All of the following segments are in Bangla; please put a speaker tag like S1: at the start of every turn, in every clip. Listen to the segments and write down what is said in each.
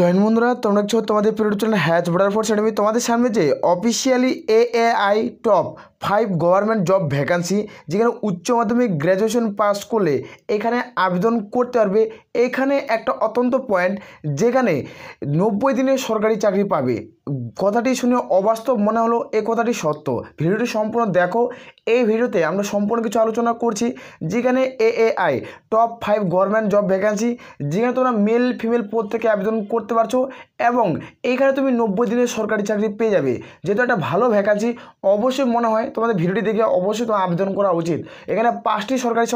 S1: জয়েন বন্ধুরা তোমরা কিছু তোমাদের পিরিয়ড চ্যানেল হ্যাচ বর্ডার ফোর্স অ্যাডেমি তোমাদের সামনে যে officially A I top five government job vacancy যেখানে উচ্চ মাধ্যমিক গ্র্যাজুয়েশন পাস করলে এখানে আবেদন করতে পারবে এখানে একটা অত্যন্ত পয়েন্ট যেখানে নব্বই দিনে সরকারি চাকরি পাবে কথাটি শুনে অবাস্তব মনে হলো এ কথাটি সত্য ভিডিওটি সম্পূর্ণ দেখো এই ভিডিওতে আমরা সম্পূর্ণ কিছু আলোচনা করছি যেখানে I top five government job vacancy যেখানে তোমরা মেল ফিমেল পদ থেকে আবেদন করতে পারছো এবং এইখানে তুমি নব্বই দিনের সরকারি চাকরি পেয়ে যাবে যেহেতু একটা ভালো ভ্যাকান্সি অবশ্যই মনে হয় তোমাদের ভিডিওটি দেখে অবশ্যই তোমার আবেদন করা উচিত এখানে পাঁচটি সরকারি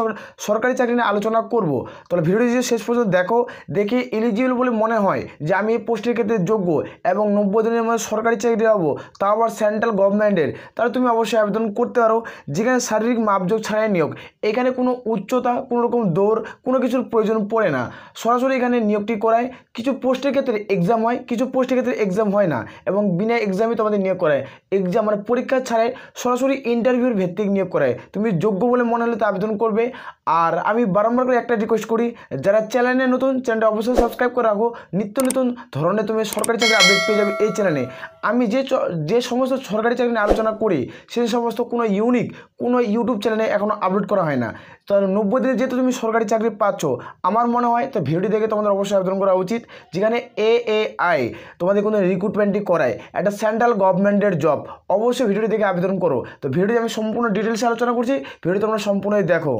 S1: সরকারি চাকরি নিয়ে আলোচনা করব তাহলে ভিডিওটি যদি শেষ পর্যন্ত দেখো দেখে এলিজিবল বলে মনে হয় যে আমি এই পোস্টের ক্ষেত্রে যোগ্য এবং নব্বই দিনের মধ্যে সরকারি চাকরি পাবো তা আবার সেন্ট্রাল গভর্নমেন্টের তাহলে তুমি অবশ্যই আবেদন করতে পারো যেখানে শারীরিক মাপযোগ ছাড়াই নিয়োগ এখানে কোনো উচ্চতা কোনো রকম দৌড় কোনো কিছুর প্রয়োজন পড়ে না সরাসরি এখানে নিয়োগটি করায় কিছু পোস্টের ক্ষেত্রে এক্সাম হয় কিছু পোস্টের ক্ষেত্রে এক্সাম হয় না এবং বিনা এক্সামে তোমাদের নিয়োগ করায় এক্সাম মানে পরীক্ষা ছাড়াই সরাসরি সরাসরি ইন্টারভিউর ভিত্তিক নিয়োগ করায় তুমি যোগ্য বলে মনে হলে তো আবেদন করবে আর আমি বারম্বার করে একটা রিকোয়েস্ট করি যারা চ্যানেলে নতুন চ্যানেলটা অবশ্যই সাবস্ক্রাইব করে রাখো নিত্য নতুন ধরনের তুমি সরকারি চাকরি আপডেট পেয়ে যাবে এই চ্যানেলে আমি যে যে সমস্ত সরকারি চাকরি নিয়ে আলোচনা করি সেই সমস্ত কোনো ইউনিক কোনো ইউটিউব চ্যানেলে এখনও আপলোড করা হয় না তো নব্বই দিনে যেহেতু তুমি সরকারি চাকরি পাচ্ছ আমার মনে হয় তো ভিডিওটি দেখে তোমাদের অবশ্যই আবেদন করা উচিত যেখানে এ এ আই তোমাদের কোনো রিক্রুটমেন্টই করায় একটা সেন্ট্রাল গভর্নমেন্টের জব অবশ্যই ভিডিওটি দেখে আবেদন করো তো ভিডিওটি আমি সম্পূর্ণ ডিটেলসে আলোচনা করছি ভিডিও তোমরা সম্পূর্ণই দেখো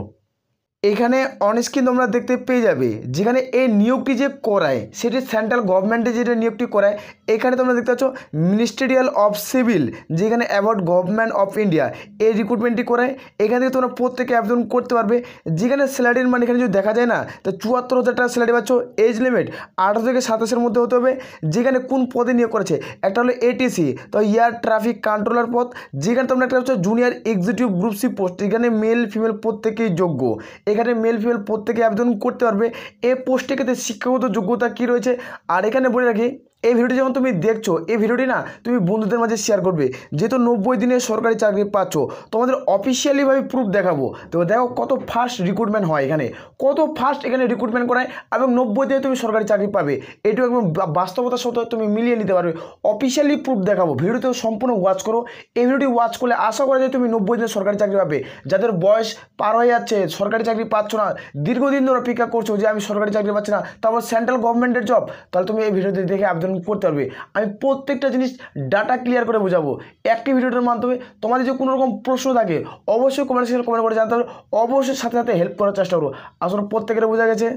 S1: এখানে অনস্ক্রিন তোমরা দেখতে পেয়ে যাবে যেখানে এই নিয়োগটি যে করায় সেটি সেন্ট্রাল গভর্নমেন্টে যেটা নিয়োগটি করায় এখানে তোমরা দেখতে পাচ্ছ মিনিস্টেরিয়াল অফ সিভিল যেখানে অ্যাবাউট গভর্নমেন্ট অফ ইন্ডিয়া এই রিক্রুটমেন্টটি করায় এখান থেকে তোমরা প্রত্যেকে আবেদন করতে পারবে যেখানে স্যালারির মানে এখানে যদি দেখা যায় না তো চুয়াত্তর হাজার টাকা স্যালারি পাচ্ছ এজ লিমিট আঠারো থেকে সাতাশের মধ্যে হতে হবে যেখানে কোন পদে নিয়োগ করেছে একটা হলো এটিসি তো ইয়ার ট্রাফিক কন্ট্রোলার পদ যেখানে তোমরা একটা হচ্ছে junior executive group C post এখানে মেল ফিমেল প্রত্যেকেই যোগ্য এখানে মেল ফিমেল প্রত্যেকে আবেদন করতে পারবে এ পোস্টে ক্ষেত্রে শিক্ষাগত যোগ্যতা কি রয়েছে আর এখানে বলে রাখি এই ভিডিওটি যখন তুমি দেখছো এই ভিডিওটি না তুমি বন্ধুদের মাঝে শেয়ার করবে যেহেতু নব্বই দিনে সরকারি চাকরি পাচ্ছ তোমাদের অফিসিয়ালিভাবে প্রুফ দেখাবো তো দেখো কত ফার্স্ট রিক্রুটমেন্ট হয় এখানে কত ফার্স্ট এখানে রিক্রুটমেন্ট করায় এবং নব্বই দিনে তুমি সরকারি চাকরি পাবে এটু একদম বাস্তবতার সাথে তুমি মিলিয়ে নিতে পারবে অফিসিয়ালি প্রুফ দেখাবো ভিডিওতে সম্পূর্ণ ওয়াচ করো এই ভিডিওটি ওয়াচ করলে আশা করা যায় তুমি নব্বই দিনে সরকারি চাকরি পাবে যাদের বয়স পার হয়ে যাচ্ছে সরকারি চাকরি পাচ্ছ না দীর্ঘদিন ধরে অপেক্ষা করছো যে আমি সরকারি চাকরি পাচ্ছি না তারপর সেন্ট্রাল গভর্নমেন্টের জব তাহলে তুমি এই ভিডিওতে দেখে আবেদন পড়তে পারবে আমি প্রত্যেকটা জিনিস ডাটা ক্লিয়ার করে বোঝাবো একটি ভিডিওটার মাধ্যমে তোমাদের যদি কোনো রকম প্রশ্ন থাকে অবশ্যই কমেন্ট সেকশন কমেন্ট করে জানতে পারবে অবশ্যই সাথে সাথে হেল্প করার চেষ্টা করবো আসলে প্রত্যেকের বোঝা গেছে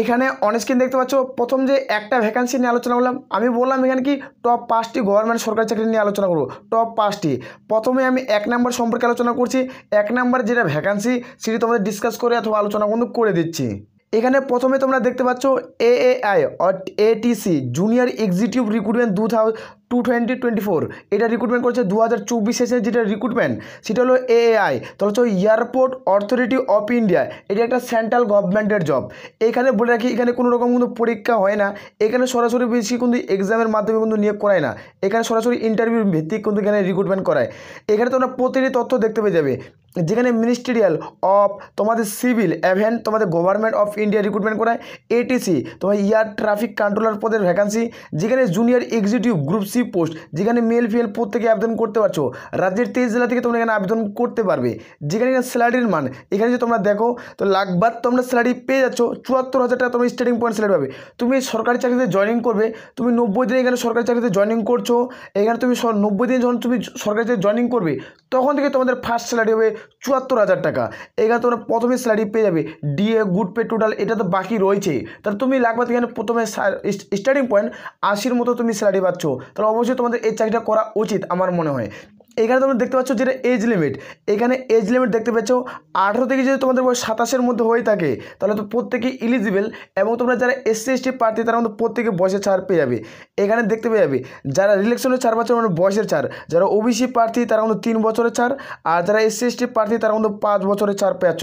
S1: এখানে অনস্ক্রিন দেখতে পাচ্ছ প্রথম যে একটা ভ্যাকান্সি নিয়ে আলোচনা করলাম আমি বললাম এখানে কি টপ পাঁচটি গভর্নমেন্ট সরকারি চাকরি নিয়ে আলোচনা করবো টপ পাঁচটি প্রথমে আমি এক নাম্বার সম্পর্কে আলোচনা করছি এক নাম্বার যেটা ভ্যাকান্সি সেটি তোমাদের ডিসকাস করে অথবা আলোচনা কিন্তু করে দিচ্ছি এখানে প্রথমে তোমরা দেখতে পাচ্ছ T ATC junior executive recruitment দু টু টোয়েন্টি টোয়েন্টি ফোর এটা রিক্রুটমেন্ট করছে দু হাজার চব্বিশে যেটা রিক্রুটমেন্ট সেটা হলো এআই তাহলে হচ্ছে এয়ারপোর্ট অথরিটি অফ ইন্ডিয়া এটা একটা সেন্ট্রাল গভর্নমেন্টের জব এখানে বলে রাখি এখানে কোনো রকম কিন্তু পরীক্ষা হয় না এখানে সরাসরি বেশি কিন্তু এক্সামের মাধ্যমে কিন্তু নিয়োগ করায় না এখানে সরাসরি ইন্টারভিউ ভিত্তিক কিন্তু এখানে রিক্রুটমেন্ট করায় এখানে তোমরা প্রতিটি তথ্য দেখতে পেয়ে যাবে যেখানে মিনিস্ট্রিয়াল অফ তোমাদের সিভিল অ্যাভেন তোমাদের গভর্নমেন্ট অফ ইন্ডিয়া রিক্রুটমেন্ট করায় এটিসি তোমার ইয়ার ট্রাফিক কন্ট্রোলার পদের ভ্যাকান্সি যেখানে junior executive group C SC post যেখানে মেল ফিমেল প্রত্যেকে আবেদন করতে পারছো রাজ্যের তেইশ জেলা থেকে তোমরা এখানে আবেদন করতে পারবে যেখানে স্যালারির মান এখানে যদি তোমরা দেখো তো লাখবার তোমরা স্যালারি পেয়ে যাচ্ছ চুয়াত্তর হাজার টাকা তোমার স্টার্টিং পয়েন্ট স্যালারি পাবে তুমি সরকারি চাকরিতে জয়েনিং করবে তুমি নব্বই দিনে এখানে সরকারি চাকরিতে জয়েনিং করছো এখানে তুমি নব্বই দিন যখন তুমি সরকারি চাকরি জয়েনিং করবে তখন থেকে তোমাদের ফার্স্ট স্যালারি হবে চুয়াত্তর হাজার টাকা এখানে তোমরা প্রথমে স্যালারি পেয়ে যাবে ডিএ গুড পে টোটাল এটা তো বাকি রয়েছে তাহলে তুমি লাখবার এখানে প্রথমে স্টার্টিং পয়েন্ট আশির মতো তুমি স্যালারি পাচ্ছ তাহলে অবশ্যই তোমাদের এই চাকরিটা করা উচিত আমার মনে হয় এখানে তোমরা দেখতে পাচ্ছ যেটা এজ লিমিট এখানে এজ লিমিট দেখতে পাচ্ছ আঠেরো থেকে যদি তোমাদের বয়স সাতাশের মধ্যে হয়ে থাকে তাহলে তো প্রত্যেকে ইলিজিবল এবং তোমরা যারা এসসি এসটি প্রার্থী তারা মধ্যে প্রত্যেকে বয়সের ছাড় পেয়ে যাবে এখানে দেখতে পেয়ে যাবে যারা রিলেকশনের ছাড় পাচ্ছে মানে বয়সের ছাড় যারা ওবিসি প্রার্থী তারা কিন্তু তিন বছরের ছাড় আর যারা এসসি এসটি প্রার্থী তারা কিন্তু পাঁচ বছরের ছাড় পেয়েছ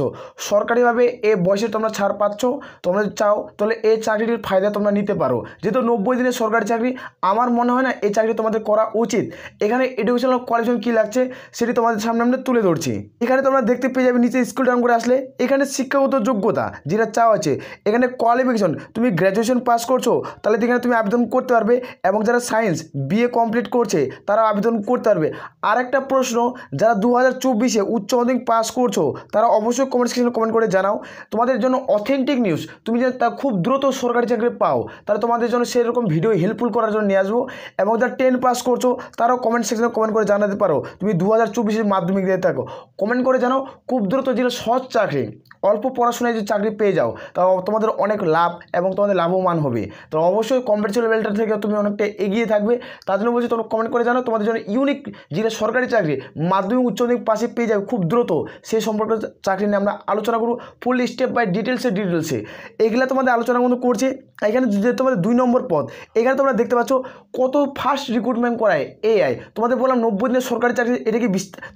S1: সরকারিভাবে এ বয়সে তোমরা ছাড় পাচ্ছ তোমরা চাও তাহলে এই চাকরিটির ফায়দা তোমরা নিতে পারো যেহেতু নব্বই দিনের সরকারি চাকরি আমার মনে হয় না এই চাকরি তোমাদের করা উচিত এখানে এডুকেশনাল কোয়ালিফিকেশন কী লাগছে সেটি তোমাদের সামনে আমরা তুলে ধরছি এখানে তোমরা দেখতে পেয়ে যাবে নিচে স্কুল ডাউন করে আসলে এখানে শিক্ষাগত যোগ্যতা যেটা চাও আছে এখানে কোয়ালিফিকেশন তুমি গ্র্যাজুয়েশন পাস করছো তাহলে এখানে তুমি আবেদন করতে পারবে এবং যারা সায়েন্স বিএ কমপ্লিট করছে তারা আবেদন করতে পারবে আর একটা প্রশ্ন যারা দু হাজার চব্বিশে উচ্চ মাধ্যমিক পাস করছো তারা অবশ্যই কমেন্ট সেকশনে কমেন্ট করে জানাও তোমাদের জন্য অথেন্টিক নিউজ তুমি যেন তা খুব দ্রুত সরকারি চাকরি পাও তাহলে তোমাদের জন্য সেরকম ভিডিও হেল্পফুল করার জন্য নিয়ে আসবো এবং যারা টেন পাস করছো তারাও কমেন্ট সেকশনে কমেন্ট করে জানাতে পারো পারো তুমি দু হাজার চব্বিশের মাধ্যমিক দিয়ে থাকো কমেন্ট করে জানাও খুব দ্রুত যেটা সহজ চাকরি অল্প পড়াশোনায় যদি চাকরি পেয়ে যাও তা তোমাদের অনেক লাভ এবং তোমাদের লাভবান হবে তো অবশ্যই কম্পিটিশন লেভেলটা থেকে তুমি অনেকটা এগিয়ে থাকবে তার জন্য বলছি তোমরা কমেন্ট করে জানো তোমাদের জন্য ইউনিক যেটা সরকারি চাকরি মাধ্যমিক উচ্চ মাধ্যমিক পাশে পেয়ে যাবে খুব দ্রুত সেই সম্পর্কে চাকরি নিয়ে আমরা আলোচনা করবো ফুল স্টেপ বাই ডিটেলসে ডিটেলসে এগুলো তোমাদের আলোচনা কিন্তু করছে এখানে যে তোমাদের দুই নম্বর পদ এখানে তোমরা দেখতে পাচ্ছ কত ফাস্ট রিক্রুটমেন্ট করায় এআই তোমাদের বললাম নব্বই দিনের সরকারি চাকরি এটাকে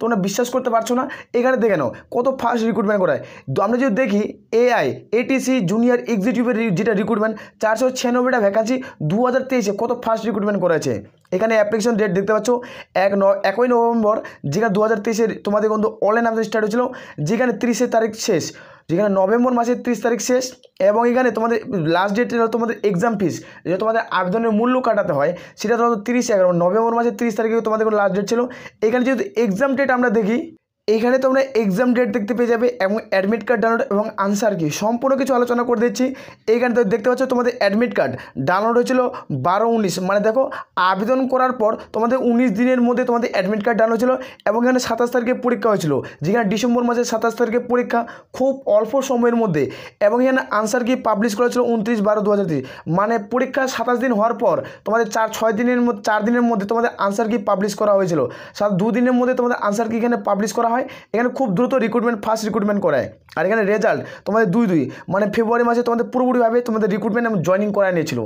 S1: তোমরা বিশ্বাস করতে পারছো না এখানে দেখে নাও কত ফাস্ট রিক্রুটমেন্ট করায় আমরা যদি দেখি এআই এটিসি জুনিয়র এক্সিকিউটিভের যেটা রিক্রুটমেন্ট চারশো ছিয়ানব্বইটা ভ্যাকান্সি দু হাজার তেইশে কত ফার্স্ট রিক্রুটমেন্ট করেছে এখানে অ্যাপ্লিকেশন ডেট দেখতে পাচ্ছ এক ন একই নভেম্বর যেখানে দু হাজার তেইশে তোমাদের বন্ধু অনলাইন আবেদন স্টার্ট হয়েছিল যেখানে তিরিশে তারিখ শেষ যেখানে নভেম্বর মাসের তিরিশ তারিখ শেষ এবং এখানে তোমাদের লাস্ট ডেট হলো তোমাদের এক্সাম ফিস যেটা তোমাদের আবেদনের মূল্য কাটাতে হয় সেটা তোমাদের তিরিশ এগারো নভেম্বর মাসের তিরিশ তারিখে তোমাদের লাস্ট ডেট ছিল এখানে যেহেতু এক্সাম ডেট আমরা দেখি এখানে তোমরা এক্সাম ডেট দেখতে পেয়ে যাবে এবং অ্যাডমিট কার্ড ডাউনলোড এবং আনসার কি সম্পূর্ণ কিছু আলোচনা করে দিচ্ছি এইখানে তো দেখতে পাচ্ছ তোমাদের অ্যাডমিট কার্ড ডাউনলোড হয়েছিল বারো উনিশ মানে দেখো আবেদন করার পর তোমাদের উনিশ দিনের মধ্যে তোমাদের অ্যাডমিট কার্ড ডাউনলোড হয়েছিল এবং এখানে সাতাশ তারিখে পরীক্ষা হয়েছিল যেখানে ডিসেম্বর মাসের সাতাশ তারিখে পরীক্ষা খুব অল্প সময়ের মধ্যে এবং এখানে আনসার কি পাবলিশ করা হয়েছিল উনত্রিশ বারো দু মানে পরীক্ষা সাতাশ দিন হওয়ার পর তোমাদের চার ছয় দিনের চার দিনের মধ্যে তোমাদের আনসার কি পাবলিশ করা হয়েছিল সাত দুদিনের মধ্যে তোমাদের আনসার কি এখানে পাবলিশ করা হয় হয় এখানে খুব দ্রুত রিক্রুটমেন্ট ফার্স্ট রিক্রুটমেন্ট করায় আর এখানে রেজাল্ট তোমাদের দুই দুই মানে ফেব্রুয়ারি মাসে তোমাদের পুরোপুরিভাবে তোমাদের রিক্রুটমেন্ট আমি জয়নিং করায় নিয়েছিল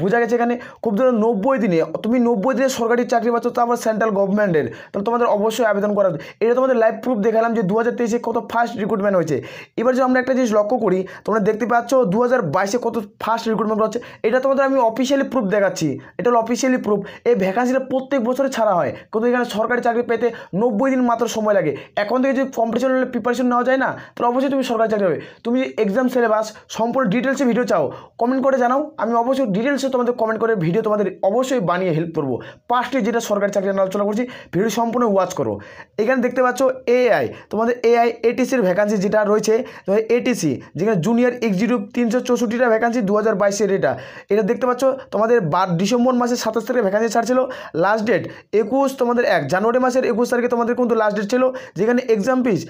S1: বোঝা গেছে এখানে খুব ধরো নব্বই দিনে তুমি নব্বই দিনে সরকারি চাকরি পাচ্ছ আমার সেন্ট্রাল গভর্নমেন্টের তাহলে তোমাদের অবশ্যই আবেদন করা এটা তোমাদের লাইভ প্রুফ দেখালাম যে দু হাজার তেইশে কত ফার্স্ট রিক্রুটমেন্ট হয়েছে এবার যে আমরা একটা জিনিস লক্ষ্য করি তোমরা দেখতে পাচ্ছ দু হাজার বাইশে কত ফার্স্ট রিক্রুটমেন্ট হচ্ছে এটা তোমাদের আমি অফিসিয়ালি প্রুফ দেখাচ্ছি এটা হলো অফিসিয়ালি প্রুফ এই ভ্যাকান্সিটা প্রত্যেক বছরে ছাড়া হয় কিন্তু এখানে সরকারি চাকরি পেতে নব্বই দিন মাত্র সময় লাগে এখন থেকে যদি কম্পিটিশন হলে প্রিপারেশন নেওয়া যায় না তাহলে অবশ্যই তুমি সরকারি চাকরি হবে তুমি এক্সাম সিলেবাস সম্পূর্ণ ডিটেলসে ভিডিও চাও কমেন্ট করে জানাও আমি অবশ্যই ডিটেল ডিটেলসে তোমাদের কমেন্ট করে ভিডিও তোমাদের অবশ্যই বানিয়ে হেল্প করবো পাঁচটি যেটা সরকারি চাকরি আলোচনা করছি ভিডিও সম্পূর্ণ ওয়াচ করো এখানে দেখতে পাচ্ছ এআই তোমাদের এআই এটিসির ভ্যাকান্সি যেটা রয়েছে এটিসি যেখানে জুনিয়র এক্সিকিউটিভ তিনশো চৌষট্টিটা ভ্যাকান্সি দু হাজার বাইশের এটা এটা দেখতে পাচ্ছ তোমাদের বার ডিসেম্বর মাসের সাতাশ তারিখে ভ্যাকান্সি ছাড়ছিল লাস্ট ডেট একুশ তোমাদের এক জানুয়ারি মাসের একুশ তারিখে তোমাদের কিন্তু লাস্ট ডেট ছিল যেখানে এক্সাম ফিস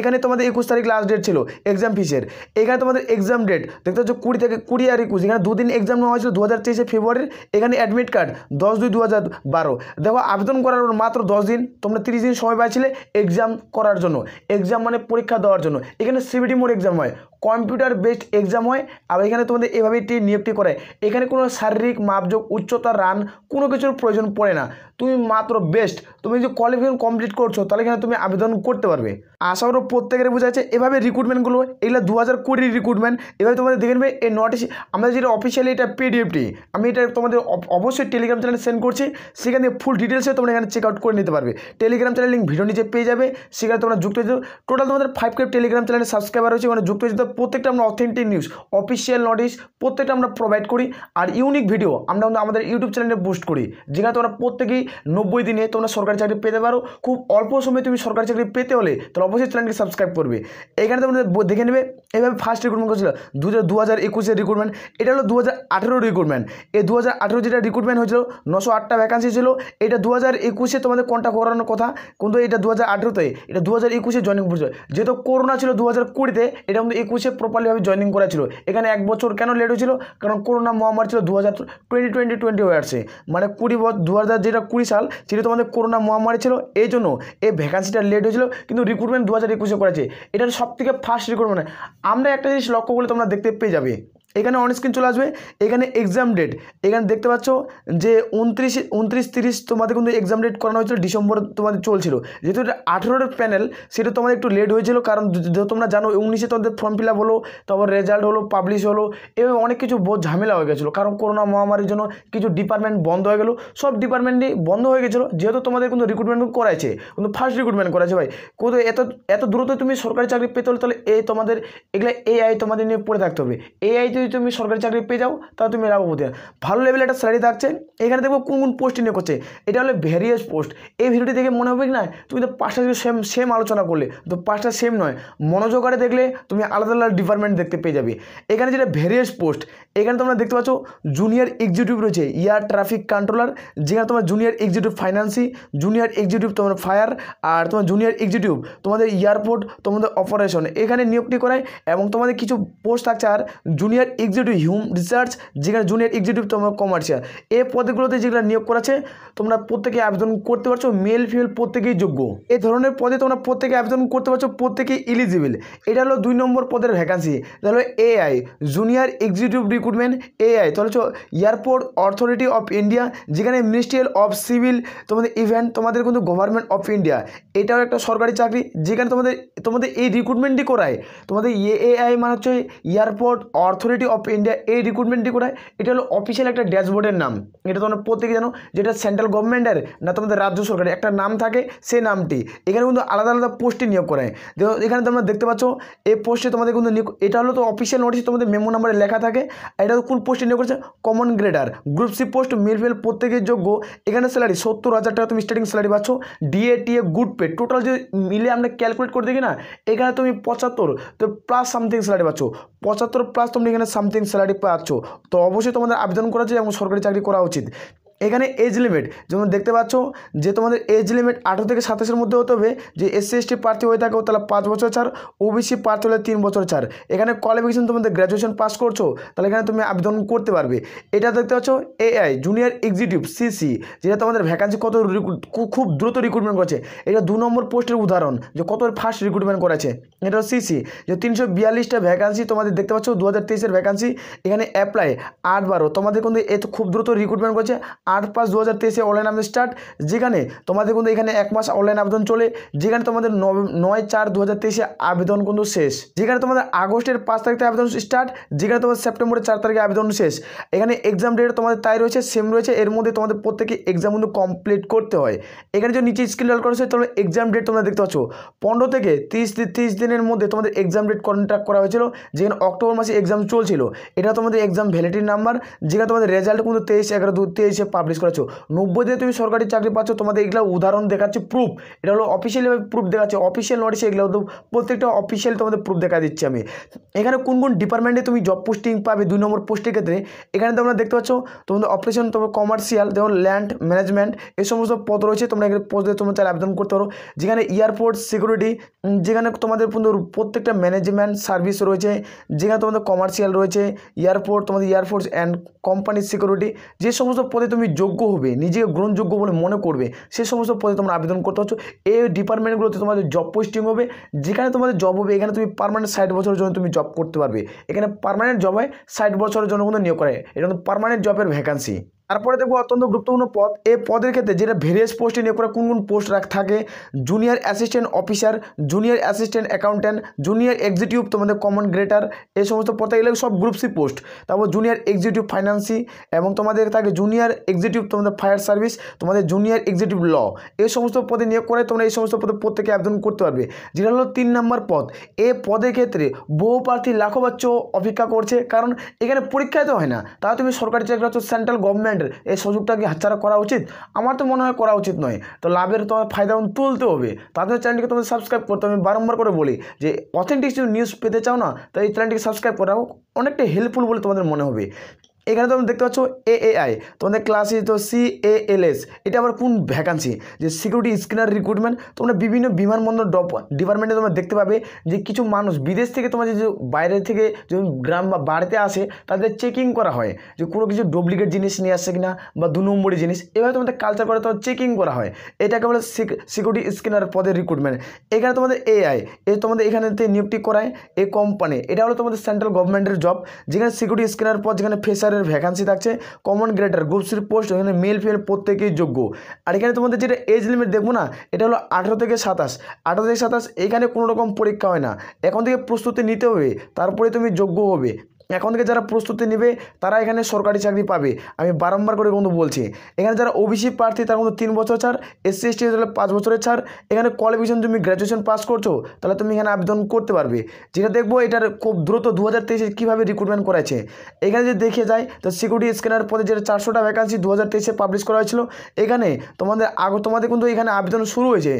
S1: এখানে তোমাদের একুশ তারিখ লাস্ট ডেট ছিল এক্সাম ফিসের এখানে তোমাদের এক্সাম ডেট দেখতে পাচ্ছ কুড়ি থেকে কুড়ি আর একুশ এখানে দুদিন এক্সাম নেওয়া হয়েছিল দু হাজার তেইশে ফেব্রুয়ারির এখানে অ্যাডমিট কার্ড দশ দুই দু হাজার বারো দেখো আবেদন করার মাত্র দশ দিন তোমরা তিরিশ দিন সময় পাইছিলে এক্সাম করার জন্য এক্সাম মানে পরীক্ষা দেওয়ার জন্য এখানে সিবিডি মোড এক্সাম হয় কম্পিউটার বেসড এক্সাম হয় আর এখানে তোমাদের এভাবে এটি নিয়োগটি করে এখানে কোনো শারীরিক মাপযোগ উচ্চতা রান কোনো কিছুর প্রয়োজন পড়ে না তুমি মাত্র বেস্ট তুমি যদি কোয়ালিফিকেশন কমপ্লিট করছো তাহলে এখানে তুমি আবেদন করতে পারবে আশা করো প্রত্যেকের বোঝা যাচ্ছে এভাবে রিক্রুটমেন্টগুলো এগুলো দু হাজার কুড়ির রিক্রুটমেন্ট এভাবে তোমাদের দেখে নেবে এই নোটিশ আমাদের যেটা অফিসিয়ালি এটা পিডিএফটি আমি এটা তোমাদের অবশ্যই টেলিগ্রাম চ্যানেল সেন্ড করছি সেখানে ফুল ডিটেলসে তোমরা এখানে চেক আউট করে নিতে পারবে টেলিগ্রাম চ্যানেল লিঙ্ক ভিডিও নিচে পেয়ে যাবে সেখানে তোমরা যুক্ত হয়ে টোটাল তোমাদের ফাইভ কে টেলিগ্রাম চ্যানেলের সাবস্ক্রাইবার রয়েছে মানে যুক্ত হয়ে প্রত্যেকটা আমরা অথেন্টিক নিউজ অফিসিয়াল নোটিশ প্রত্যেকটা আমরা প্রোভাইড করি আর ইউনিক ভিডিও আমরা কিন্তু আমাদের ইউটিউব চ্যানেলে বুস্ট করি যেখানে তোমরা প্রত্যেকেই নব্বই দিনে তোমরা সরকারি চাকরি পেতে পারো খুব অল্প সময়ে তুমি সরকারি চাকরি পেতে হলে তাহলে অবশ্যই চ্যানেলকে সাবস্ক্রাইব করবে এখানে তোমরা দেখে নেবে এভাবে ফার্স্ট রিক্রুটমেন্ট করছিল দু হাজার দু হাজার একুশের রিক্রুটমেন্ট এটা হলো দু হাজার রিক্রুটমেন্ট এই দু হাজার আঠেরো যেটা রিক্রুটমেন্ট হয়েছিল নশো আটটা ভ্যাকান্সি ছিল এটা দু হাজার একুশে তোমাদের কন্ট্যাক্ট করানোর কথা কিন্তু এটা দু হাজার আঠেরোতে এটা দু হাজার একুশে জয়নিং যেহেতু করোনা ছিল দু হাজার কুড়িতে এটা কিন্তু অফিসে প্রপারলিভাবে জয়নিং করা ছিল এখানে এক বছর কেন লেট হয়েছিল কারণ করোনা মহামারী ছিল দু হাজার টোয়েন্টি টোয়েন্টি টোয়েন্টি ওয়ার্সে মানে কুড়ি দু হাজার যেটা কুড়ি সাল সেটা তোমাদের করোনা মহামারী ছিল এই জন্য এই ভ্যাকান্সিটা লেট হয়েছিল কিন্তু রিক্রুটমেন্ট দু হাজার একুশে করেছে এটা সব থেকে ফার্স্ট রিক্রুটমেন্ট আমরা একটা জিনিস লক্ষ্য করলে তোমরা দেখতে পেয়ে যাবে এখানে অনস্ক্রিন চলে আসবে এখানে এক্সাম ডেট এখানে দেখতে পাচ্ছ যে উনত্রিশ উনত্রিশ তিরিশ তোমাদের কিন্তু এক্সাম ডেট করানো হয়েছিল ডিসেম্বর তোমাদের চলছিল যেহেতু এটা আঠেরোর প্যানেল সেটা তোমাদের একটু লেট হয়েছিল কারণ তোমরা জানো উনিশে তোমাদের ফর্ম ফিল আপ হলো তারপর রেজাল্ট হলো পাবলিশ হলো এভাবে অনেক কিছু বহু ঝামেলা হয়ে গেছিলো কারণ করোনা মহামারীর জন্য কিছু ডিপার্টমেন্ট বন্ধ হয়ে গেলো সব ডিপার্টমেন্টই বন্ধ হয়ে গেছিলো যেহেতু তোমাদের কিন্তু রিক্রুটমেন্ট করাইছে কিন্তু ফার্স্ট রিক্রুটমেন্ট করাইছে ভাই কিন্তু এত এত দ্রুত তুমি সরকারি চাকরি পেতে হলে তাহলে এই তোমাদের এগুলো এআই তোমাদের নিয়ে পড়ে থাকতে হবে এআই যদি তুমি সরকারি চাকরি পেয়ে যাও তাহলে তুমি লাভবতী ভালো লেভেলে একটা স্যালারি থাকছে এখানে দেখবো কোন কোন পোস্ট নিয়ে করছে এটা হলো ভ্যারিয়াস পোস্ট এই ভিডিওটি দেখে মনে হবে কি না তুমি তো পাঁচটা সেম সেম আলোচনা করলে তো পাঁচটা সেম নয় মনোযোগারে দেখলে তুমি আলাদা আলাদা ডিপার্টমেন্ট দেখতে পেয়ে যাবে এখানে যেটা ভ্যারিয়াস পোস্ট এখানে তোমরা দেখতে পাচ্ছ জুনিয়র এক্সিকিউটিভ রয়েছে ইয়ার ট্রাফিক কন্ট্রোলার যেখানে তোমার junior executive finance junior executive তোমার ফায়ার আর তোমার জুনিয়র এক্সিকিউটিভ তোমাদের এয়ারপোর্ট তোমাদের অপারেশন এখানে নিয়োগটি করায় এবং তোমাদের কিছু পোস্ট থাকছে আর জুনিয়র এক্সিকিউটিভ হিউম রিসার্চ যেখানে জুনিয়র এক্সিকিউটিভ তোমরা কমার্শিয়াল এই পদগুলোতে যেগুলো নিয়োগ করাছে তোমরা প্রত্যেকে আবেদন করতে পারছো মেল ফিমেল প্রত্যেকেই যোগ্য এই ধরনের পদে তোমরা প্রত্যেকে আবেদন করতে পারছো প্রত্যেকেই ইলিজিবল এটা হলো দুই নম্বর পদের ভ্যাকান্সি তাহলে AI junior executive recruitment AI তাহলে হচ্ছে এয়ারপোর্ট অথরিটি অফ ইন্ডিয়া যেখানে মিনিস্ট্রিয়াল অফ সিভিল তোমাদের ইভেন্ট তোমাদের কিন্তু গভর্নমেন্ট অফ ইন্ডিয়া এটাও একটা সরকারি চাকরি যেখানে তোমাদের তোমাদের এই রিক্রুটমেন্টই করায় তোমাদের এআই মানে হচ্ছে airport authority authority of India এই রিক্রুটমেন্টটি করে এটা হলো অফিসিয়াল একটা ড্যাশবোর্ডের নাম এটা তোমরা প্রত্যেকে জানো যেটা সেন্ট্রাল গভর্নমেন্টের না তোমাদের রাজ্য সরকারের একটা নাম থাকে সেই নামটি এখানে কিন্তু আলাদা আলাদা পোস্টে নিয়োগ করায় দেখো এখানে তোমরা দেখতে পাচ্ছ এই পোস্টে তোমাদের কিন্তু এটা হলো তো অফিসিয়াল নোটিশ তোমাদের মেমো নাম্বারে লেখা থাকে এটা কোন পোস্টে নিয়োগ করছে common grader group C post মিডফিল প্রত্যেকের যোগ্য এখানে স্যালারি সত্তর হাজার টাকা তুমি স্টার্টিং স্যালারি পাচ্ছ DA TA good pay total যদি মিলে আমরা ক্যালকুলেট করে দেখি না এখানে তুমি পঁচাত্তর তো প্লাস সামথিং স্যালারি পাচ্ছ পঁচাত্তর প্লাস তুমি এখানে সামথিং স্যালারি পাচ্ছ তো অবশ্যই তোমাদের আবেদন করা উচিত এবং সরকারি চাকরি করা উচিত এখানে এজ লিমিট যেমন দেখতে পাচ্ছ যে তোমাদের এজ লিমিট আঠেরো থেকে সাতাশের মধ্যে হতে হবে যে এসসি এসটি প্রার্থী হয়ে থাকো তাহলে পাঁচ বছর ছাড় ওবিসি প্রার্থী হলে তিন বছর ছাড় এখানে কোয়ালিফিকেশন তোমাদের গ্র্যাজুয়েশন পাস করছো তাহলে এখানে তুমি আবেদন করতে পারবে এটা দেখতে পাচ্ছ এআই জুনিয়র এক্সিকিউটিভ সিসি যেটা তোমাদের ভ্যাকান্সি কত খুব দ্রুত রিক্রুটমেন্ট করেছে এটা দু নম্বর পোস্টের উদাহরণ যে কত ফার্স্ট রিক্রুটমেন্ট করেছে এটা সিসি যে তিনশো বিয়াল্লিশটা ভ্যাকান্সি তোমাদের দেখতে পাচ্ছ দু হাজার তেইশের ভ্যাকান্সি এখানে অ্যাপ্লাই আট বারো তোমাদের কিন্তু এত খুব দ্রুত রিক্রুটমেন্ট করেছে আট পাঁচ দু হাজার তেইশে অনলাইন আবেদন স্টার্ট যেখানে তোমাদের কিন্তু এখানে এক মাস অনলাইন আবেদন চলে যেখানে তোমাদের নয় চার দু হাজার তেইশে আবেদন কিন্তু শেষ যেখানে তোমাদের আগস্টের পাঁচ তারিখ থেকে আবেদন স্টার্ট যেখানে তোমাদের সেপ্টেম্বরের চার তারিখে আবেদন শেষ এখানে এক্সাম ডেট তোমাদের তাই রয়েছে সেম রয়েছে এর মধ্যে তোমাদের প্রত্যেকে এক্সাম কিন্তু কমপ্লিট করতে হয় এখানে যে নিচে স্কিল ডাল করা হয়েছে তোমরা এক্সাম ডেট তোমরা দেখতে পাচ্ছ পনেরো থেকে তিরিশ তিরিশ দিনের মধ্যে তোমাদের এক্সাম ডেট কন্ট্যাক্ট করা হয়েছিল যেখানে অক্টোবর মাসে এক্সাম চলছিল এটা তোমাদের এক্সাম ভ্যালিটির নাম্বার যেখানে তোমাদের রেজাল্ট কিন্তু তেইশ এগারো দু তেইশে পাবলিশ করেছো নব্বই দিয়ে তুমি সরকারি চাকরি পাচ্ছ তোমাদের এগুলো উদাহরণ দেখাচ্ছে প্রুফ এটা হলো অফিসিয়ালিভাবে প্রুফ দেখাচ্ছে অফিসিয়াল নোটিশে এগুলো তো প্রত্যেকটা অফিসিয়াল তোমাদের প্রুফ দেখা দিচ্ছে আমি এখানে কোন কোন ডিপার্টমেন্টে তুমি জব পোস্টিং পাবে দুই নম্বর পোস্টের ক্ষেত্রে এখানে তোমরা দেখতে পাচ্ছ তোমাদের অপারেশন তোমার কমার্শিয়াল যেমন ল্যান্ড ম্যানেজমেন্ট এই সমস্ত পদ রয়েছে তোমরা এখানে পোস্টে তোমরা চাই আবেদন করতে পারো যেখানে এয়ারপোর্ট সিকিউরিটি যেখানে তোমাদের প্রত্যেকটা ম্যানেজমেন্ট সার্ভিস রয়েছে যেখানে তোমাদের কমার্শিয়াল রয়েছে এয়ারপোর্ট তোমাদের এয়ারফোর্স অ্যান্ড কোম্পানির সিকিউরিটি যে সমস্ত পদে তুমি তুমি যোগ্য হবে নিজেকে গ্রহণযোগ্য বলে মনে করবে সে সমস্ত পদে তোমরা আবেদন করতে পারছো এই ডিপার্টমেন্টগুলোতে তোমাদের জব পোস্টিং হবে যেখানে তোমাদের জব হবে এখানে তুমি পারমানেন্ট ষাট বছরের জন্য তুমি জব করতে পারবে এখানে পারমানেন্ট জব হয় ষাট বছরের জন্য কিন্তু নিয়োগ করে এটা কিন্তু পারমানেন্ট জবের ভ্যাকান্সি তারপরে দেখবো অত্যন্ত গুরুত্বপূর্ণ পদ এ পদের ক্ষেত্রে যেটা ভেরিয়াস পোস্টে নিয়োগ করা কোন কোন পোস্ট রাখ থাকে junior assistant officer junior assistant accountant junior executive তোমাদের কমন গ্রেটার এই সমস্ত পদে গেলে সব গ্রুপ সি পোস্ট তারপর জুনিয়র এক্সিকিউটিভ ফাইন্যান্সি এবং তোমাদের থাকে জুনিয়র এক্সিকিউটিভ তোমাদের ফায়ার সার্ভিস তোমাদের জুনিয়র এক্সিকিউটিভ ল এই সমস্ত পদে নিয়োগ করে তোমরা এই সমস্ত পদে প্রত্যেকে আবেদন করতে পারবে যেটা হলো তিন নম্বর পদ এ পদের ক্ষেত্রে বহু প্রার্থী লাখো বাচ্চ অপেক্ষা করছে কারণ এখানে পরীক্ষায় তো হয় না তা তুমি সরকারি চাকরি হচ্ছে সেন্ট্রাল গভর্নমেন্ট মার্কেটের এই সুযোগটা কি হাতছাড়া করা উচিত আমার তো মনে হয় করা উচিত নয় তো লাভের তোমার ফায়দা তুলতে হবে তাদের চ্যানেলটিকে তোমাদের সাবস্ক্রাইব করতে আমি বারম্বার করে বলি যে অথেন্টিক নিউজ পেতে চাও না তাই এই চ্যানেলটিকে সাবস্ক্রাইব করা অনেকটা হেল্পফুল বলে তোমাদের মনে হবে এখানে তোমরা দেখতে পাচ্ছ এ আই তোমাদের ক্লাসে তো সি এ এল এস এটা আবার কোন ভ্যাকান্সি যে সিকিউরিটি স্ক্রিনার রিক্রুটমেন্ট তোমরা বিভিন্ন বিমানবন্দর ডপ ডিপার্টমেন্টে তোমরা দেখতে পাবে যে কিছু মানুষ বিদেশ থেকে তোমার যে বাইরে থেকে যখন গ্রাম বা বাড়িতে আসে তাদের চেকিং করা হয় যে কোনো কিছু ডুপ্লিকেট জিনিস নিয়ে আসছে কিনা বা দু নম্বরের জিনিস এভাবে তোমাদের কালচার করে তোমার চেকিং করা হয় এটাকে বলে সিকিউরিটি স্ক্যানার পদের রিক্রুটমেন্ট এখানে তোমাদের এআই এ তোমাদের এখানেতে নিয়োগটি করায় এ কোম্পানি এটা হলো তোমাদের সেন্ট্রাল গভর্নমেন্টের জব যেখানে সিকিউরিটি স্ক্যানার পদ যেখানে ফেসার টিচারের ভ্যাকান্সি থাকছে কমন গ্রেডার গ্রুপ সির পোস্ট এখানে মেল ফিমেল প্রত্যেকেই যোগ্য আর এখানে তোমাদের যেটা এজ লিমিট দেখবো না এটা হলো আঠেরো থেকে সাতাশ আঠেরো থেকে সাতাশ এখানে কোনো রকম পরীক্ষা হয় না এখন থেকে প্রস্তুতি নিতে হবে তারপরে তুমি যোগ্য হবে এখন থেকে যারা প্রস্তুতি নেবে তারা এখানে সরকারি চাকরি পাবে আমি বারম্বার করে কিন্তু বলছি এখানে যারা ওবিসি প্রার্থী তারা কিন্তু তিন বছর ছাড় এসসি টি তাহলে পাঁচ বছরের ছাড় এখানে কোয়ালিফিকেশন তুমি গ্র্যাজুয়েশন পাস করছো তাহলে তুমি এখানে আবেদন করতে পারবে যেটা দেখবো এটার খুব দ্রুত দু হাজার তেইশে কীভাবে রিক্রুটমেন্ট করেছে এখানে যদি দেখে যায় তো সিকিউরিটি স্ক্যানার পদে যেটা চারশোটা ভ্যাকান্সি দু হাজার তেইশে পাবলিশ করা হয়েছিল এখানে তোমাদের আগ তোমাদের কিন্তু এখানে আবেদন শুরু হয়েছে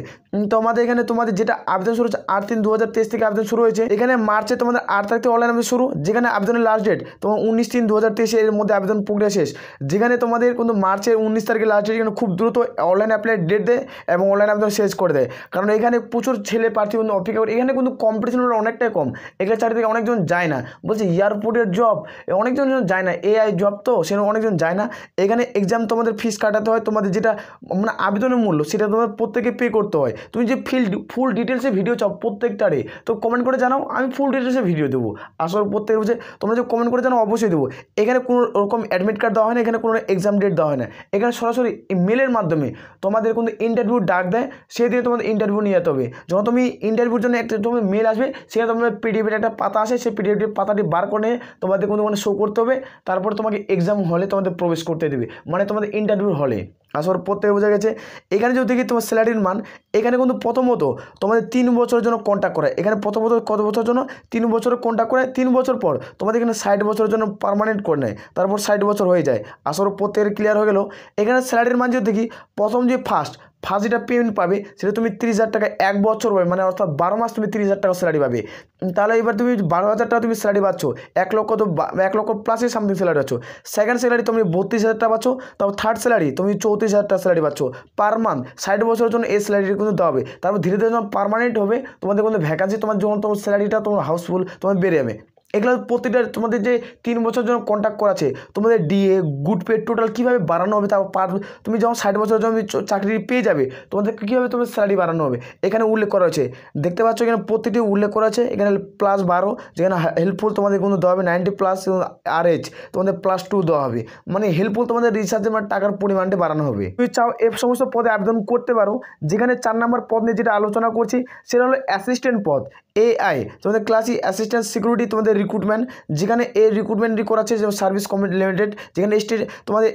S1: তোমাদের এখানে তোমাদের যেটা আবেদন শুরু হয়েছে আট তিন দু হাজার তেইশ থেকে আবেদন শুরু হয়েছে এখানে মার্চে তোমাদের আট তারিখ থেকে অনলাইন আবেদন শুরু যেখানে আবেদনের লাস্ট ডেট তোমার উনিশ তিন দু হাজার তেইশে এর মধ্যে আবেদন প্রক্রিয়া শেষ যেখানে তোমাদের কিন্তু মার্চের উনিশ তারিখে লাস্ট ডেট খুব দ্রুত অনলাইন অ্যাপ্লাই ডেট দেয় এবং অনলাইন আবেদন শেষ করে দেয় কারণ এখানে প্রচুর ছেলে প্রার্থী কিন্তু অপেক্ষা করে এখানে কিন্তু কম্পিটিশন অনেকটাই কম এখানে চারিদিকে অনেকজন যায় না বলছে এয়ারপোর্টের জব অনেকজন যায় না এআই জব তো সেরকম অনেকজন যায় না এখানে এক্সাম তোমাদের ফিস কাটাতে হয় তোমাদের যেটা মানে আবেদনের মূল্য সেটা তোমাদের প্রত্যেকে পে করতে হয় তুমি যে ফিল্ড ফুল ডিটেলসে ভিডিও চাও প্রত্যেকটারে তো কমেন্ট করে জানাও আমি ফুল ডিটেলসে ভিডিও দেবো আসলে প্রত্যেক হচ্ছে তোমরা তোমরা যদি কমেন্ট করে জানো অবশ্যই দেবো এখানে কোনো রকম অ্যাডমিট কার্ড দেওয়া হয় না এখানে কোনো এক্সাম ডেট দেওয়া হয় না এখানে সরাসরি মেলের মাধ্যমে তোমাদের কোনো ইন্টারভিউ ডাক দেয় সেই দিয়ে তোমাদের ইন্টারভিউ নিয়ে যেতে হবে যখন তুমি ইন্টারভিউর জন্য একটা তোমার মেল আসবে সেখানে তোমার পিডিএফের একটা পাতা আসে সেই পিডিএফটির পাতাটি বার করে তোমাদের কোনো মানে শো করতে হবে তারপর তোমাকে এক্সাম হলে তোমাদের প্রবেশ করতে দেবে মানে তোমাদের ইন্টারভিউর হলে আসার পর থেকে বোঝা গেছে এখানে যদি দেখি তোমার স্যালারির মান এখানে কিন্তু প্রথমত তোমাদের তিন বছরের জন্য কন্ট্যাক্ট করায় এখানে প্রথমত কত বছরের জন্য তিন বছরের কন্ট্যাক্ট করায় তিন বছর পর তোমাদের আমাদের এখানে ষাট বছরের জন্য পারমানেন্ট করে নেয় তারপর ষাট বছর হয়ে যায় আসর প্রত্যেকের ক্লিয়ার হয়ে গেল এখানে স্যালারির মান যদি দেখি প্রথম যে ফার্স্ট ফার্স্ট যেটা পেমেন্ট পাবে সেটা তুমি তিরিশ হাজার টাকা এক বছর পাবে মানে অর্থাৎ বারো মাস তুমি তিরিশ হাজার টাকা স্যালারি পাবে তাহলে এবার তুমি বারো হাজার টাকা তুমি স্যালারি পাচ্ছ এক লক্ষ তো এক লক্ষ প্লাসের সামথিং স্যালারি পাচ্ছ সেকেন্ড স্যালারি তুমি বত্রিশ হাজার টাকা পাচ্ছ তারপর থার্ড স্যালারি তুমি চৌত্রিশ হাজার টাকা স্যালারি পাচ্ছ পার মান্থ ষাট বছরের জন্য এই স্যালারিটা কিন্তু দেওয়া হবে তারপর ধীরে ধীরে যখন পারমানেন্ট হবে তোমাদের কোনো ভ্যাকান্সি তোমার যখন তোমার স্যালারিটা তোমার হাউসফুল তোমার বেড়ে যাবে এগুলো প্রতিটা তোমাদের যে তিন বছর জন্য কন্ট্যাক্ট করা আছে তোমাদের ডিএ গুড পে টোটাল কীভাবে বাড়ানো হবে তাও পার তুমি যখন ষাট বছর যখন চাকরি পেয়ে যাবে তোমাদের কীভাবে তোমাদের স্যালারি বাড়ানো হবে এখানে উল্লেখ করা হয়েছে দেখতে পাচ্ছ এখানে প্রতিটি উল্লেখ করা আছে এখানে প্লাস বারো যেখানে হেল্পফুল তোমাদের কোনো দেওয়া হবে নাইনটি প্লাস আর এইচ তোমাদের প্লাস টু দেওয়া হবে মানে হেল্পফুল তোমাদের রিসার্চে মানে টাকার পরিমাণটা বাড়ানো হবে তুমি চাও এ সমস্ত পদে আবেদন করতে পারো যেখানে চার নম্বর পদ নিয়ে যেটা আলোচনা করছি সেটা হলো অ্যাসিস্ট্যান্ট পদ এআই তোমাদের ক্লাসি অ্যাসিস্ট্যান্ট সিকিউরিটি তোমাদের রিক্রুটমেন্ট যেখানে এই রিক্রুটমেন্ট করাচ্ছে যেমন সার্ভিস কমিটি লিমিটেড যেখানে স্টেট তোমাদের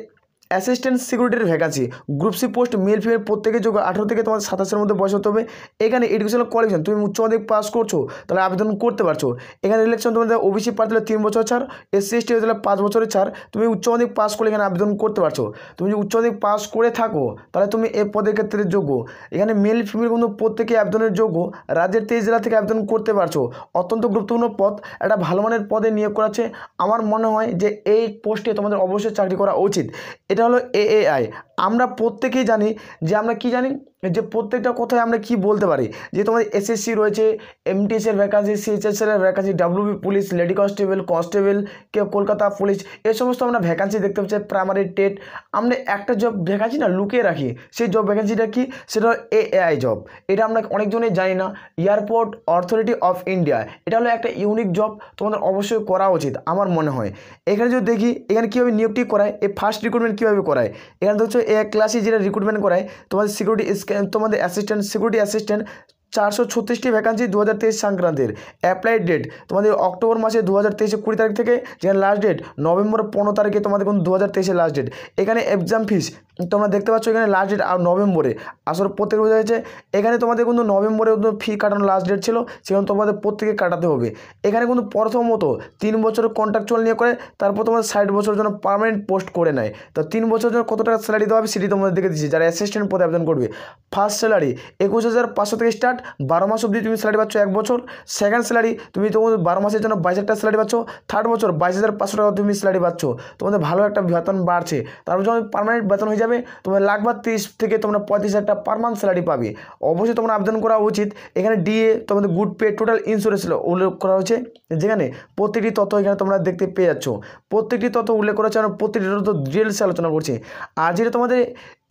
S1: অ্যাসিস্ট্যান্ট সিকিউরিটির vacancy group C post male female প্রত্যেকের যোগ্য আঠেরো থেকে তোমার সাতাশের মধ্যে বয়স হতে হবে এখানে এডুকেশনাল কোয়ালিফিকেশন তুমি উচ্চ মাধ্যমিক পাস করছো তাহলে আবেদন করতে পারছো এখানে ইলেকশন তোমাদের ওবিসি দিলে তিন বছর ছাড় এসসি এসটি তাহলে পাঁচ বছরের ছাড় তুমি উচ্চ মাধ্যমিক পাস করে এখানে আবেদন করতে পারছো তুমি যদি উচ্চ মাধ্যমিক পাস করে থাকো তাহলে তুমি এ পদের ক্ষেত্রে যোগ্য এখানে মেল ফিমেল কিন্তু প্রত্যেকে আবেদনের যোগ্য রাজ্যের তেইশ জেলা থেকে আবেদন করতে পারছো অত্যন্ত গুরুত্বপূর্ণ পদ একটা ভালো মানের পদে নিয়োগ করাচ্ছে আমার মনে হয় যে এই পোস্টে তোমাদের অবশ্যই চাকরি করা উচিত এটা হলো এ আমরা প্রত্যেকেই জানি যে আমরা কি জানি যে প্রত্যেকটা কথায় আমরা কি বলতে পারি যে তোমাদের এসএসসি রয়েছে এমটিএসের ভ্যাকান্সি এর vacancy WB police lady constable constable কে কলকাতা পুলিশ এ সমস্ত আমরা ভ্যাকান্সি দেখতে পাচ্ছি প্রাইমারি টেট আমরা একটা জব ভ্যাকান্সি না লুকিয়ে রাখি সেই জব ভ্যাকান্সিটা কি সেটা এ এআই জব এটা আমরা অনেকজনেই জানি না এয়ারপোর্ট অথরিটি অফ ইন্ডিয়া এটা হলো একটা ইউনিক জব তোমাদের অবশ্যই করা উচিত আমার মনে হয় এখানে যদি দেখি এখানে কীভাবে নিয়োগটি করায় এই ফার্স্ট রিক্রুটমেন্ট কীভাবে করায় এখানে হচ্ছে এ ক্লাসে যেটা রিক্রুটমেন্ট করায় তোমাদের সিকিউরিটি তোমাদের অ্যাসিস্ট্যান্ট সিকিউরিটি অ্যাসিস্ট্যান্ট চারশো ছত্রিশটি ভ্যাকান্সি দু হাজার তেইশ সংক্রান্তের অ্যাপ্লাইড ডেট তোমাদের অক্টোবর মাসে দু হাজার তেইশে কুড়ি তারিখ থেকে যেখানে লাস্ট ডেট নভেম্বর পনেরো তারিখে তোমাদের কোন দু হাজার তেইশে লাস্ট ডেট এখানে এক্সাম ফিস তোমরা দেখতে পাচ্ছ এখানে লাস্ট ডেট আর নভেম্বরে আসলে প্রত্যেক বোঝা যাচ্ছে এখানে তোমাদের কিন্তু নভেম্বরে কিন্তু ফি কাটানোর লাস্ট ডেট ছিল সেখানে তোমাদের প্রত্যেকে কাটাতে হবে এখানে কিন্তু প্রথমত তিন বছরের কন্ট্রাকচুয়াল নিয়ে করে তারপর তোমাদের ষাট বছরের জন্য পারমানেন্ট পোস্ট করে নেয় তো তিন বছরের জন্য কত টাকা স্যালারি দেওয়া হবে সেটি তোমাদের দেখে দিচ্ছি যারা অ্যাসিস্ট্যান্ট পদে আবেদন করবে ফার্স্ট স্যালারি একুশ হাজার পাঁচশো থেকে স্টার্ট বারো মাস অবধি তুমি স্যালারি পাচ্ছ এক বছর সেকেন্ড স্যালারি তুমি তোমার বারো মাসের জন্য বাইশ হাজার স্যালারি পাচ্ছ থার্ড বছর বাইশ হাজার পাঁচশো টাকা তুমি স্যালারি পাচ্ছ তোমাদের ভালো একটা বেতন বাড়ছে তারপর যখন পারমানেন্ট বেতন হয়ে যাবে যাবে তোমার লাখবার তিরিশ থেকে তোমরা পঁয়ত্রিশ হাজার পার মান্থ স্যালারি পাবে অবশ্যই তোমরা আবেদন করা উচিত এখানে ডিএ তোমাদের গুড পে টোটাল ইন্স্যুরেন্স উল্লেখ করা হয়েছে যেখানে প্রত্যেকটি তথ্য এখানে তোমরা দেখতে পেয়ে যাচ্ছ প্রত্যেকটি তথ্য উল্লেখ করা হচ্ছে আমরা প্রত্যেকটি তথ্য ডিটেলসে আলোচনা করছি আর যেটা তোমাদের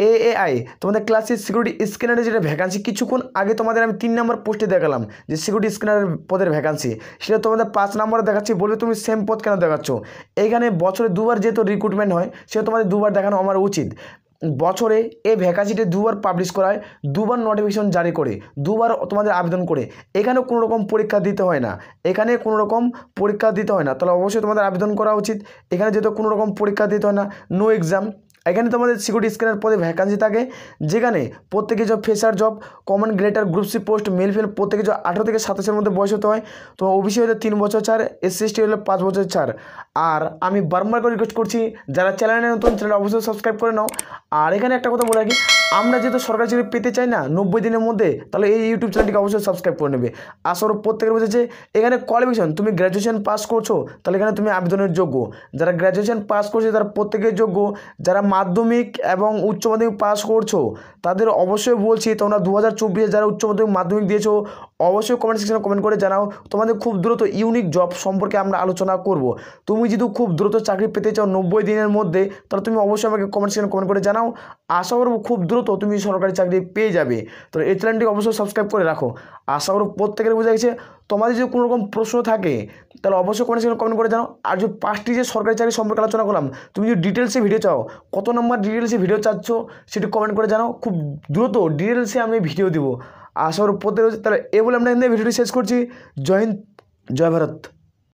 S1: এ এআই তোমাদের ক্লাসের সিকিউরিটি স্ক্যানারে যেটা ভ্যাকান্সি কিছুক্ষণ আগে তোমাদের আমি তিন নম্বর পোস্টে দেখালাম যে সিকিউরিটি স্ক্যানারের পদের ভ্যাকান্সি সেটা তোমাদের পাঁচ নম্বরে দেখাচ্ছি বলবে তুমি সেম পদ কেন দেখাচ্ছ এখানে বছরে দুবার যেহেতু রিক্রুটমেন্ট হয় সেটা তোমাদের দুবার দেখানো আমার উচিত বছরে এ ভ্যাকান্সিটি দুবার পাবলিশ করায় দুবার নোটিফিকেশন জারি করে দুবার তোমাদের আবেদন করে এখানে কোনো রকম পরীক্ষা দিতে হয় না এখানে কোনো রকম পরীক্ষা দিতে হয় না তাহলে অবশ্যই তোমাদের আবেদন করা উচিত এখানে যেহেতু কোনো রকম পরীক্ষা দিতে হয় না নো এক্সাম এখানে তোমাদের সিকিউরিটি স্ক্যানার পদে ভ্যাকান্সি থাকে যেখানে প্রত্যেকে জব ফেসার job common greater group C post male ফেল প্রত্যেকে যে আঠারো থেকে সাতাশের মধ্যে বয়স হতে হয় তো ওবিসি হলে তিন বছর ছাড় এসসি এসটি হলে পাঁচ বছর ছাড় আর আমি বারবার করে রিকোয়েস্ট করছি যারা চ্যানেলে নতুন চ্যানেল অবশ্যই সাবস্ক্রাইব করে নাও আর এখানে একটা কথা বলে রাখি আমরা যেহেতু সরকারি চাকরি পেতে চাই না নব্বই দিনের মধ্যে তাহলে এই ইউটিউব চ্যানেলটিকে অবশ্যই সাবস্ক্রাইব করে নেবে আসর প্রত্যেকের যে এখানে কোয়ালিফিকেশন তুমি গ্র্যাজুয়েশন পাস করছো তাহলে এখানে তুমি আবেদনের যোগ্য যারা গ্র্যাজুয়েশন পাস করছে তারা প্রত্যেকের যোগ্য যারা মাধ্যমিক এবং উচ্চ মাধ্যমিক পাস করছো তাদের অবশ্যই বলছি তোমরা দু হাজার চব্বিশে যারা উচ্চ মাধ্যমিক মাধ্যমিক দিয়েছো অবশ্যই কমেন্ট সেকশনে কমেন্ট করে জানাও তোমাদের খুব দ্রুত ইউনিক জব সম্পর্কে আমরা আলোচনা করব তুমি যদি খুব দ্রুত চাকরি পেতে চাও নব্বই দিনের মধ্যে তাহলে তুমি অবশ্যই আমাকে কমেন্ট সেকশনে কমেন্ট করে জানাও আশা করবো খুব দ্রুত তুমি সরকারি চাকরি পেয়ে যাবে তো এই চ্যানেলটি অবশ্যই সাবস্ক্রাইব করে রাখো আশা করবো প্রত্যেকের বোঝা গেছে তোমাদের যদি কোনো রকম প্রশ্ন থাকে তাহলে অবশ্যই কমেন্ট সেকশনে কমেন্ট করে জানাও আর যদি পাঁচটি যে সরকারি চাকরি সম্পর্কে আলোচনা করলাম তুমি যদি ডিটেলসে ভিডিও চাও কত তো নম্বর ডিটেলসে ভিডিও চাচ্ছো সেটা কমেন্ট করে জানাও খুব দ্রুত ডিটেলসে আমি ভিডিও দেব আসর পতে তাহলে এ বলি আমরা এই ভিডিওটি সার্চ করছি জয় হিন্দ জয়Bharat